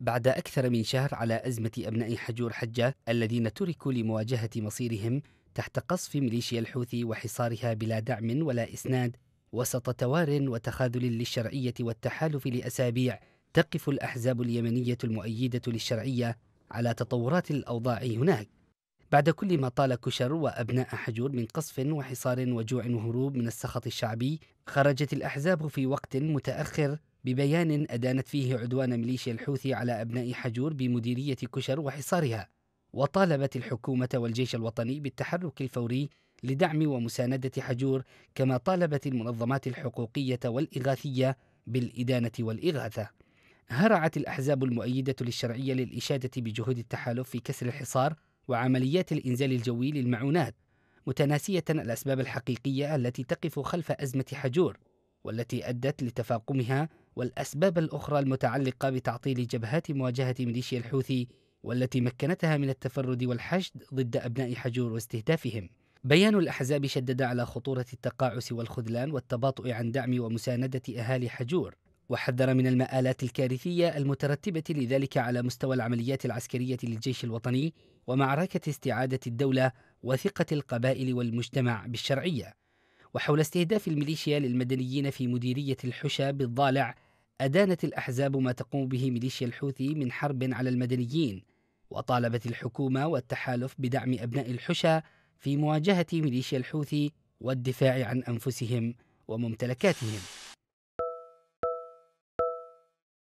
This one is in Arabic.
بعد أكثر من شهر على أزمة أبناء حجور حجة الذين تركوا لمواجهة مصيرهم تحت قصف ميليشيا الحوثي وحصارها بلا دعم ولا إسناد وسط توار وتخاذل للشرعية والتحالف لأسابيع تقف الأحزاب اليمنية المؤيدة للشرعية على تطورات الأوضاع هناك بعد كل ما طال كشر وأبناء حجور من قصف وحصار وجوع وهروب من السخط الشعبي خرجت الأحزاب في وقت متأخر ببيان أدانت فيه عدوان ميليشيا الحوثي على أبناء حجور بمديرية كشر وحصارها وطالبت الحكومة والجيش الوطني بالتحرك الفوري لدعم ومساندة حجور كما طالبت المنظمات الحقوقية والإغاثية بالإدانة والإغاثة هرعت الأحزاب المؤيدة للشرعية للإشادة بجهود التحالف في كسر الحصار وعمليات الإنزال الجوي للمعونات متناسية الأسباب الحقيقية التي تقف خلف أزمة حجور والتي أدت لتفاقمها والأسباب الأخرى المتعلقة بتعطيل جبهات مواجهة ميليشيا الحوثي والتي مكنتها من التفرد والحشد ضد أبناء حجور واستهدافهم. بيان الأحزاب شدد على خطورة التقاعس والخذلان والتباطؤ عن دعم ومساندة أهالي حجور، وحذر من المآلات الكارثية المترتبة لذلك على مستوى العمليات العسكرية للجيش الوطني ومعركة استعادة الدولة وثقة القبائل والمجتمع بالشرعية. وحول استهداف الميليشيا للمدنيين في مديرية الحشا بالضالع أدانت الأحزاب ما تقوم به ميليشيا الحوثي من حرب على المدنيين وطالبت الحكومة والتحالف بدعم أبناء الحشا في مواجهة ميليشيا الحوثي والدفاع عن أنفسهم وممتلكاتهم